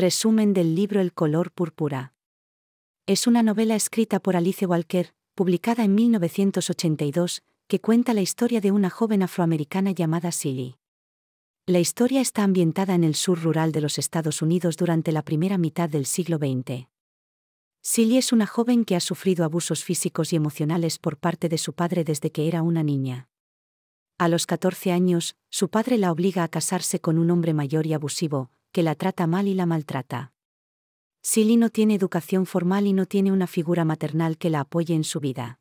Resumen del libro El color púrpura. Es una novela escrita por Alice Walker, publicada en 1982, que cuenta la historia de una joven afroamericana llamada Silly. La historia está ambientada en el sur rural de los Estados Unidos durante la primera mitad del siglo XX. Silly es una joven que ha sufrido abusos físicos y emocionales por parte de su padre desde que era una niña. A los 14 años, su padre la obliga a casarse con un hombre mayor y abusivo, que la trata mal y la maltrata. Silly no tiene educación formal y no tiene una figura maternal que la apoye en su vida.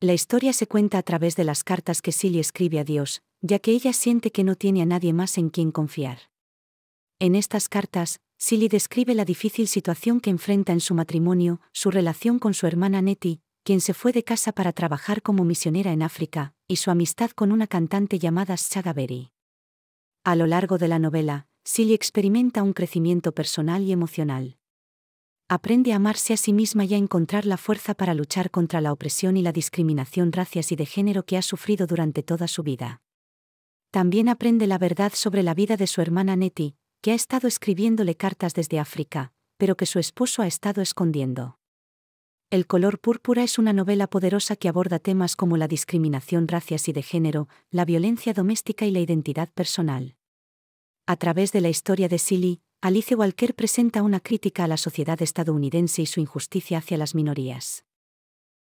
La historia se cuenta a través de las cartas que Silly escribe a Dios, ya que ella siente que no tiene a nadie más en quien confiar. En estas cartas, Silly describe la difícil situación que enfrenta en su matrimonio, su relación con su hermana Nettie, quien se fue de casa para trabajar como misionera en África, y su amistad con una cantante llamada Saga A lo largo de la novela, Silly experimenta un crecimiento personal y emocional. Aprende a amarse a sí misma y a encontrar la fuerza para luchar contra la opresión y la discriminación racias y de género que ha sufrido durante toda su vida. También aprende la verdad sobre la vida de su hermana Nettie, que ha estado escribiéndole cartas desde África, pero que su esposo ha estado escondiendo. El color púrpura es una novela poderosa que aborda temas como la discriminación racias y de género, la violencia doméstica y la identidad personal. A través de la historia de Silly, Alice Walker presenta una crítica a la sociedad estadounidense y su injusticia hacia las minorías.